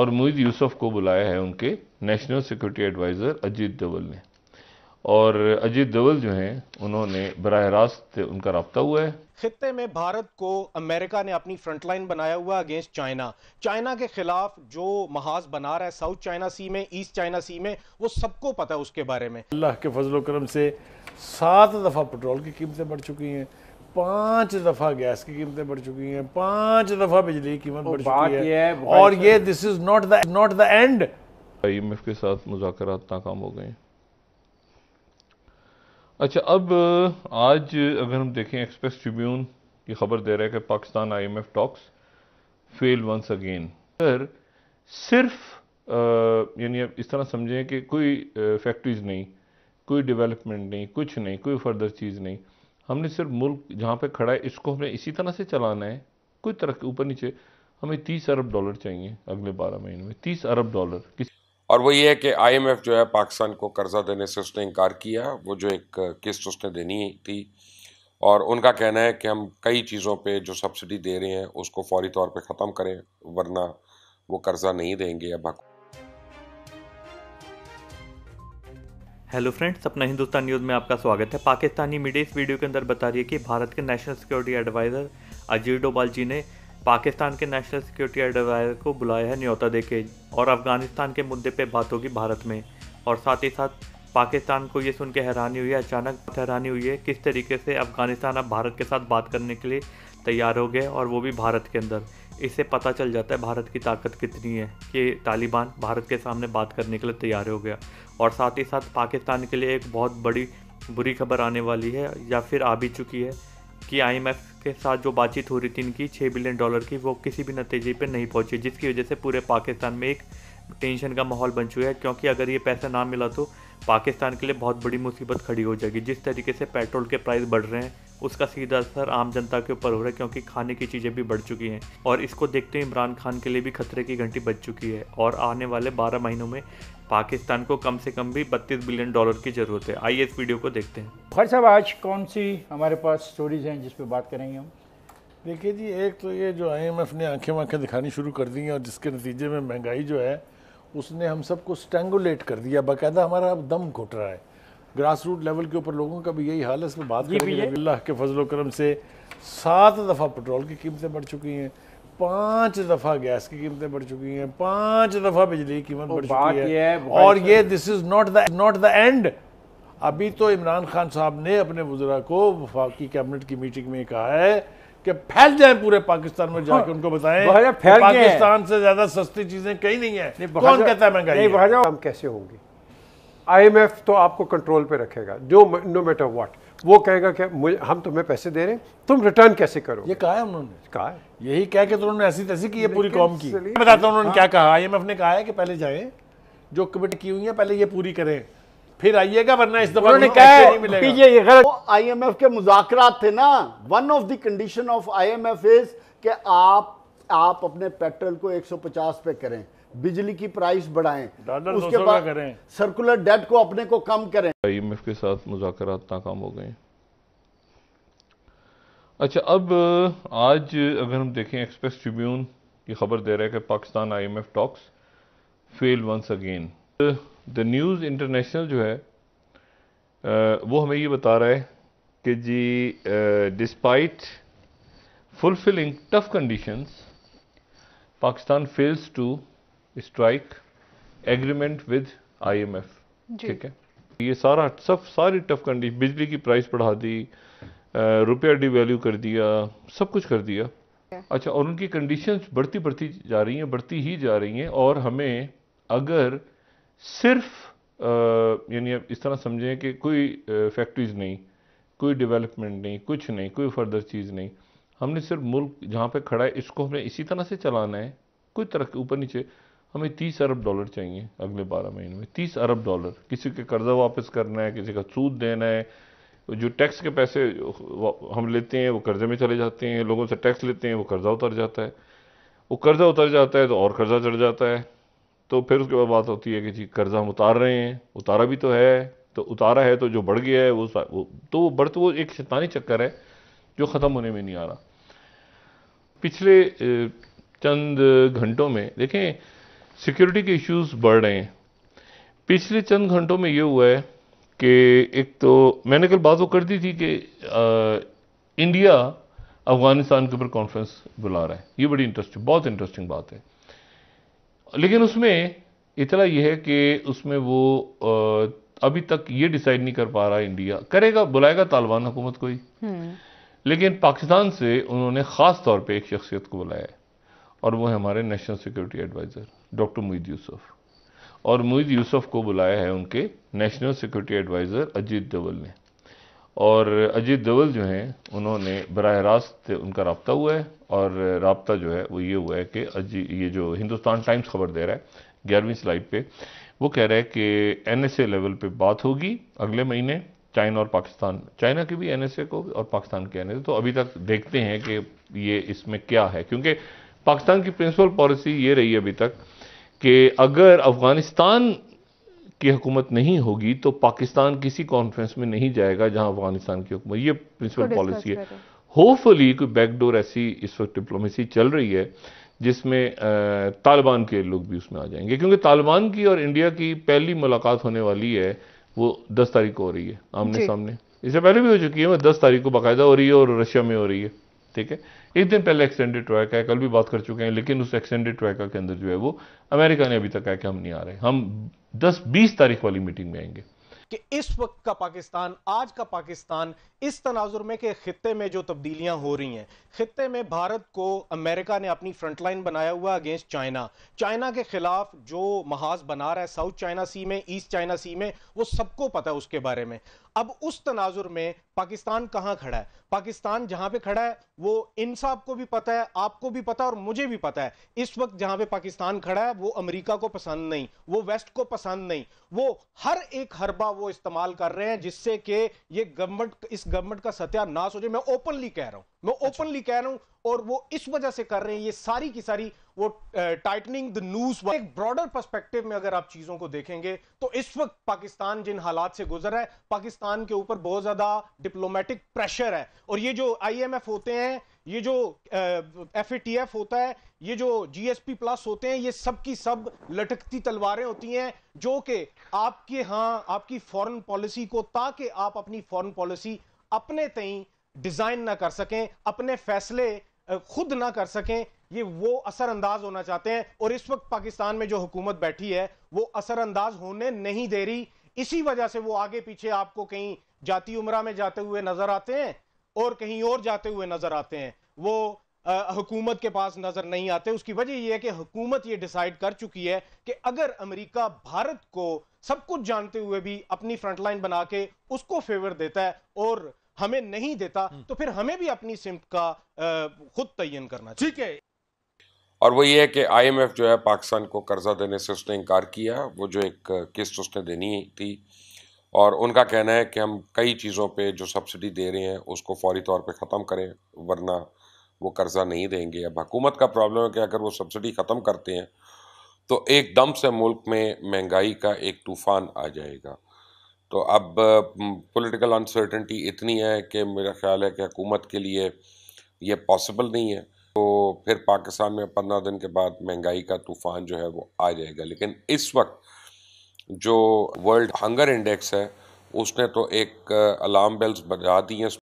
और मुईद यूसुफ को बुलाया है उनके national security adviser Ajit Doval ने और अजीत दवल जो हैं उन्होंने बरह रास्त उनका रबता हुआ है खत्े में भारत को अमेरिका ने अपनी फ्रंटलाइन बनाया हुआ अगेंस्ट चाइना चाइना के खिलाफ जो महाज बना रहा है साउथ चाइना सी में ईस्ट चाइना सी में वो सबको पता है उसके बारे में अल्लाह के फजल से सात दफ़ा पेट्रोल की कीमतें बढ़ चुकी हैं पांच दफा गैस की कीमतें बढ़ चुकी हैं पांच दफा बिजली की कीमत बढ़ चुकी है, है और ये this is not the not the end IMF के साथ मुजाकरात नाकाम हो गए अच्छा अब आज अगर हम देखें एक्सप्रेस ट्रिब्यून की खबर दे रहा है कि Pakistan IMF talks fail once again sir सिर्फ यानी अब इस तरह समझें कि कोई फैक्ट्रीज नहीं कोई डेवलपमेंट नहीं कुछ नहीं कोई फर्दर चीज़ नहीं हमने सिर्फ मुल्क जहाँ पे खड़ा है इसको हमें इसी तरह से चलाना है कोई तरह के ऊपर नीचे हमें तीस अरब डॉलर चाहिए अगले बारह महीने में तीस अरब डॉलर और वो ये है कि आईएमएफ जो है पाकिस्तान को कर्जा देने से उसने इनकार किया वो जो एक किस्त उसने देनी थी और उनका कहना है कि हम कई चीज़ों पे जो सब्सिडी दे रहे हैं उसको फौरी तौर पे ख़त्म करें वरना वो कर्ज़ा नहीं देंगे अब हेलो फ्रेंड्स अपना हिंदुस्तान न्यूज़ में आपका स्वागत है पाकिस्तानी मीडिया इस वीडियो के अंदर बता रही है कि भारत के national security adviser Ajit Doval ji ने पाकिस्तान के नेशनल सिक्योरिटी एडवाइज़र को बुलाया है न्योता देके और अफगानिस्तान के मुद्दे पर बात होगी भारत में और साथ ही साथ पाकिस्तान को ये सुन के हैरानी हुई है अचानक हैरानी हुई है किस तरीके से अफगानिस्तान अब भारत के साथ बात करने के लिए तैयार हो गए और वो भी भारत के अंदर इससे पता चल जाता है भारत की ताकत कितनी है कि तालिबान भारत के सामने बात करने के लिए तैयार हो गया और साथ ही साथ पाकिस्तान के लिए एक बहुत बड़ी बुरी खबर आने वाली है या फिर आ भी चुकी है कि आईएमएफ के साथ जो बातचीत हो रही थी इनकी छः बिलियन डॉलर की वो किसी भी नतीजे पर नहीं पहुंची जिसकी वजह से पूरे पाकिस्तान में एक टेंशन का माहौल बन चुका है क्योंकि अगर ये पैसा ना मिला तो पाकिस्तान के लिए बहुत बड़ी मुसीबत खड़ी हो जाएगी जिस तरीके से पेट्रोल के प्राइस बढ़ रहे हैं उसका सीधा असर आम जनता के ऊपर हो रहा है क्योंकि खाने की चीज़ें भी बढ़ चुकी हैं और इसको देखते हुए इमरान खान के लिए भी खतरे की घंटी बच चुकी है और आने वाले 12 महीनों में पाकिस्तान को कम से कम भी 32 बिलियन डॉलर की ज़रूरत है आइए इस वीडियो को देखते हैं भाई साहब आज कौन सी हमारे पास स्टोरीज हैं जिस पर बात करेंगे हम देखिए जी एक तो ये जो आई एम एफ ने आंखें वाँखें दिखानी शुरू कर दी हैं और जिसके नतीजे में महंगाई जो है उसने हम सबको स्टेंगुलेट कर दिया बाकायदा हमारा दम घुट रहा है ग्रास रूट लेवल के ऊपर लोगों का भी यही हाल है इसमें बात अल्लाह के फजल करम से सात दफ़ा पेट्रोल की कीमतें बढ़ चुकी हैं पांच दफ़ा गैस की कीमतें बढ़ चुकी हैं पांच दफ़ा बिजली की कीमत बढ़ चुकी है और ये this is not the not the end अभी तो इमरान खान साहब ने अपने वजरा को वफाकी कैबिनेट की मीटिंग में कहा है कि फैल जाए पूरे पाकिस्तान में जाके हाँ। उनको बताएं फैल पाकिस्तान से ज्यादा सस्ती चीजें कहीं नहीं है कौन कहता है महंगाई हम कैसे होंगे आईएमएफ तो आपको कंट्रोल पे रखेगा जो नो मैटर व्हाट वो कहेगा कि हम तुम्हें पैसे दे रहे हैं तुम रिटर्न कैसे करो ये कहा है उन्होंने कहा है यही कह के तो उन्होंने ऐसी तैसी की है पूरी कॉम की बताता हूँ उन्होंने हाँ। क्या कहा आईएमएफ ने कहा है कि पहले जाए जो कमेटी की हुई है पहले ये पूरी करें फिर आइएगा वरना इस दफा उन्होंने कहा ये गलत आईएमएफ तो के मुजाकरात थे ना one of the condition of IMF is कि आप आप अपने पेट्रोल को 150 पे करें बिजली की प्राइस बढ़ाएं उसके बाद करें सर्कुलर डेट को अपने को कम करें आईएमएफ के साथ मुजाकरात नाकाम हो गए अच्छा अब आज अगर हम देखें एक्सप्रेस ट्रिब्यून ये खबर दे रहे हैं कि Pakistan IMF talks fail once again the News International जो है आ, वो हमें ये बता रहा है कि जी despite fulfilling tough conditions Pakistan fails to strike agreement with IMF ठीक है ये सारा सब सारी टफ कंडीशन बिजली की प्राइस बढ़ा दी रुपया वैल्यू कर दिया सब कुछ कर दिया अच्छा और उनकी कंडीशंस बढ़ती बढ़ती जा रही हैं बढ़ती ही जा रही हैं और हमें अगर सिर्फ यानी इस तरह समझें कि कोई फैक्ट्रीज़ नहीं कोई डेवलपमेंट नहीं कुछ नहीं कोई फर्दर चीज़ नहीं हमने सिर्फ मुल्क जहाँ पे खड़ा है इसको हमें इसी तरह से चलाना है कोई तरक्की ऊपर नीचे हमें तीस अरब डॉलर चाहिए अगले बारह महीने में तीस अरब डॉलर किसी के कर्जा वापस करना है किसी का सूद देना है जो टैक्स के पैसे हम लेते हैं वो कर्जे में चले जाते हैं लोगों से टैक्स लेते हैं वो कर्जा उतर जाता है वो कर्जा उतर जाता है तो और कर्जा चढ़ जाता है तो फिर उसके बाद बात होती है कि जी कर्ज़ा हम उतार रहे हैं उतारा भी तो है तो उतारा है तो जो बढ़ गया है वो, वो तो वो बढ़ तो वो एक शैतानी चक्कर है जो ख़त्म होने में नहीं आ रहा पिछले चंद घंटों में देखें सिक्योरिटी के इश्यूज बढ़ रहे हैं पिछले चंद घंटों में ये हुआ है कि एक तो मैंने कल बात वो कर दी थी कि इंडिया अफ़गानिस्तान के ऊपर कॉन्फ्रेंस बुला रहा है ये बड़ी इंटरेस्टिंग बहुत इंटरेस्टिंग बात है लेकिन उसमें इतना यह है कि उसमें वो अभी तक ये डिसाइड नहीं कर पा रहा इंडिया करेगा बुलाएगा तालिबान हुकूमत को ही हम्म। लेकिन पाकिस्तान से उन्होंने ख़ास तौर पर एक शख्सियत को बुलाया है और वो है हमारे national security adviser doctor Moeed Yusuf और मुईद यूसुफ को बुलाया है उनके national security adviser Ajit Doval ने और अजीत देवल जो हैं उन्होंने बरह रास्त उनका रबता हुआ है और रबता जो है वो ये हुआ है कि अजी ये जो हिंदुस्तान टाइम्स खबर दे रहा है ग्यारहवीं स्लाइड पे वो कह रहा है कि एन एस ए लेवल पर बात होगी अगले महीने चाइना और पाकिस्तान चाइना के भी एन एस ए को और पाकिस्तान के एन एस ए तो अभी तक देखते हैं कि ये इसमें क्या है क्योंकि पाकिस्तान की प्रिंसिपल पॉलिसी ये रही है अभी तक कि अगर अफ़गानिस्तान की हुकूमत नहीं होगी तो पाकिस्तान किसी कॉन्फ्रेंस में नहीं जाएगा जहां अफगानिस्तान की हुकूमत ये प्रिंसिपल पॉलिसी है होपफुली कोई बैकडोर ऐसी इस वक्त डिप्लोमेसी चल रही है जिसमें तालिबान के लोग भी उसमें आ जाएंगे क्योंकि तालिबान की और इंडिया की पहली मुलाकात होने वाली है वो दस तारीख को हो रही है आमने सामने इससे पहले भी हो चुकी है दस तारीख को बाकायदा हो रही है और रशिया में हो रही है ठीक है एक दिन पहले एक्सटेंडेड ट्रॉयका है कल भी बात कर चुके हैं लेकिन उस एक्सटेंडेड ट्रॉयका के अंदर जो है वो अमेरिका ने अभी तक कहा कि हम नहीं आ रहे हम 10-20 तारीख वाली मीटिंग में आएंगे कि इस वक्त का पाकिस्तान आज का पाकिस्तान इस तनाजुर में के खत्े में जो तब्दीलियां हो रही हैं खत्े में भारत को अमेरिका ने अपनी फ्रंटलाइन बनाया हुआ अगेंस्ट चाइना चाइना के खिलाफ जो महाज बना रहा है साउथ चाइना सी में ईस्ट चाइना सी में वो सबको पता है उसके बारे में अब उस तनाजुर में पाकिस्तान कहां खड़ा है पाकिस्तान जहां पे खड़ा है वो इन साहब को भी पता है आपको भी पता है और मुझे भी पता है इस वक्त जहां पे पाकिस्तान खड़ा है वो अमेरिका को पसंद नहीं वो वेस्ट को पसंद नहीं वो हर एक हरबा वो इस्तेमाल कर रहे हैं जिससे कि ये गवर्नमेंट इस गवर्नमेंट का सत्या हो जाए मैं ओपनली कह रहा हूं मैं ओपनली अच्छा। कह रहा हूं और वो इस वजह से कर रहे हैं ये सारी की सारी वो टाइटनिंग द न्यूज एक ब्रॉडर पर्सपेक्टिव में अगर आप चीज़ों को देखेंगे तो इस वक्त पाकिस्तान जिन हालात से गुजर है पाकिस्तान के ऊपर बहुत ज़्यादा डिप्लोमेटिक प्रेशर है और ये जो आईएमएफ होते हैं ये जो एफ होता है ये जो जीएसपी प्लस होते हैं ये सब की सब लटकती तलवारें होती हैं जो कि आपके हाँ आपकी फॉरेन पॉलिसी को ताकि आप अपनी फॉरेन पॉलिसी अपने तई डिज़ाइन ना कर सकें अपने फैसले खुद ना कर सकें ये वो असरअंदाज होना चाहते हैं और इस वक्त पाकिस्तान में जो हुकूमत बैठी है वो असरअंदाज होने नहीं दे रही इसी वजह से वो आगे पीछे आपको कहीं जाती उम्र में जाते हुए नजर आते हैं और कहीं और जाते हुए नजर आते हैं वो हुकूमत के पास नजर नहीं आते उसकी वजह यह है कि हुकूमत ये डिसाइड कर चुकी है कि अगर अमेरिका भारत को सब कुछ जानते हुए भी अपनी फ्रंटलाइन बना के उसको फेवर देता है और हमें नहीं देता हम्म। तो फिर हमें भी अपनी सिमत का खुद तयन करना ठीक है और वो ये है कि आईएमएफ जो है पाकिस्तान को कर्जा देने से उसने इनकार किया वो जो एक किस्त उसने देनी थी और उनका कहना है कि हम कई चीज़ों पे जो सब्सिडी दे रहे हैं उसको फौरी तौर पे ख़त्म करें वरना वो कर्ज़ा नहीं देंगे अब हुकूमत का प्रॉब्लम है कि अगर वो सब्सिडी ख़त्म करते हैं तो एकदम से मुल्क में महंगाई का एक तूफ़ान आ जाएगा तो अब पॉलिटिकल अनसर्टेंटी इतनी है कि मेरा ख्याल है कि हुकूमत के लिए ये पॉसिबल नहीं है तो फिर पाकिस्तान में पंद्रह दिन के बाद महंगाई का तूफ़ान जो है वो आ जाएगा लेकिन इस वक्त जो वर्ल्ड हंगर इंडेक्स है उसने तो एक अलार्म बेल्स बजा दी हैं